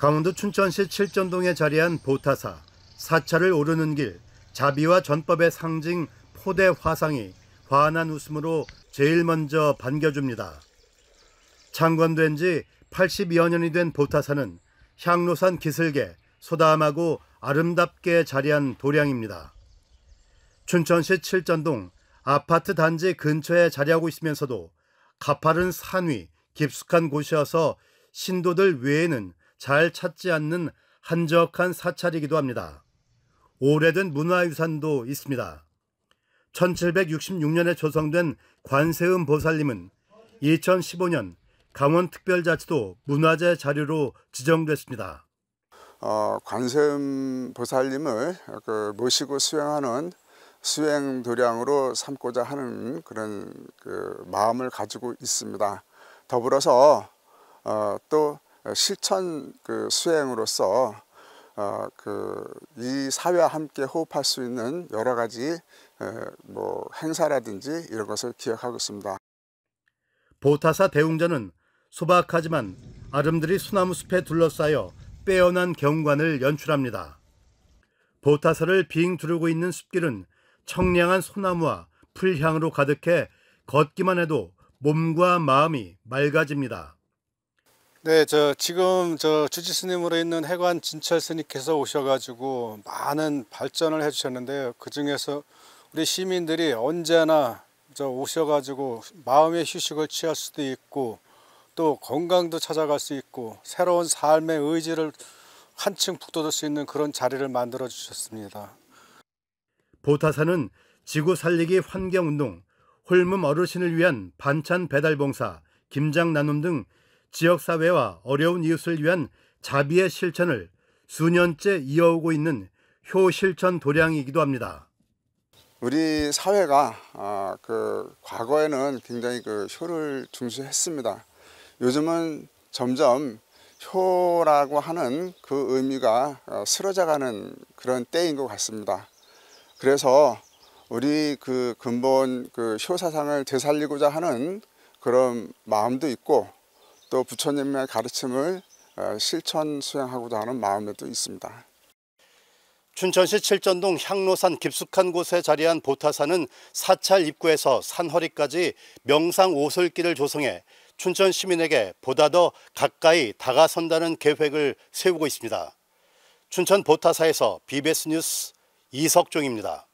강원도 춘천시 칠전동에 자리한 보타사 사찰을 오르는 길 자비와 전법의 상징 포대 화상이 환한 웃음으로 제일 먼저 반겨줍니다. 창건된 지 82여 년이 된 보타사는 향로산 기슭에 소담하고 아름답게 자리한 도량입니다. 춘천시 칠전동 아파트 단지 근처에 자리하고 있으면서도 가파른 산 위 깊숙한 곳이어서 신도들 외에는 잘 찾지 않는 한적한 사찰이기도 합니다. 오래된 문화유산도 있습니다. 1766년에 조성된 관세음 보살님은 2015년 강원특별자치도 문화재 자료로 지정됐습니다. 어, 관세음 보살님을 그 모시고 수행하는 수행 도량으로 삼고자 하는 그런 그 마음을 가지고 있습니다. 더불어서 어, 또 어, 실천 그 수행으로서 어, 그이 사회와 함께 호흡할 수 있는 여러 가지 어, 뭐 행사라든지 이런 것을 기억하고 있습니다. 보타사 대웅전은 소박하지만 아름들이 소나무 숲에 둘러싸여 빼어난 경관을 연출합니다. 보타사를 빙 두르고 있는 숲길은 청량한 소나무와 풀향으로 가득해 걷기만 해도 몸과 마음이 맑아집니다. 네, 저 지금 저 주지스님으로 있는 해관 진철 스님께서 오셔가지고 많은 발전을 해주셨는데요. 그 중에서 우리 시민들이 언제나 저 오셔가지고 마음의 휴식을 취할 수도 있고 또 건강도 찾아갈 수 있고 새로운 삶의 의지를 한층 북돋을 수 있는 그런 자리를 만들어 주셨습니다. 보타사는 지구 살리기 환경운동, 홀몸 어르신을 위한 반찬 배달 봉사, 김장 나눔 등 지역사회와 어려운 이웃을 위한 자비의 실천을 수년째 이어오고 있는 효실천 도량이기도 합니다. 우리 사회가 아, 그 과거에는 굉장히 그 효를 중시했습니다. 요즘은 점점 효라고 하는 그 의미가 어, 쓰러져가는 그런 때인 것 같습니다. 그래서 우리 그 근본 그 효 사상을 되살리고자 하는 그런 마음도 있고 또 부처님의 가르침을 어, 실천 수행하고자 하는 마음에도 있습니다. 춘천시 칠전동 향로산 깊숙한 곳에 자리한 보타산은 사찰 입구에서 산허리까지 명상 오솔길을 조성해 춘천 시민에게 보다 더 가까이 다가선다는 계획을 세우고 있습니다. 춘천 보타사에서 BBS 뉴스 이석종입니다.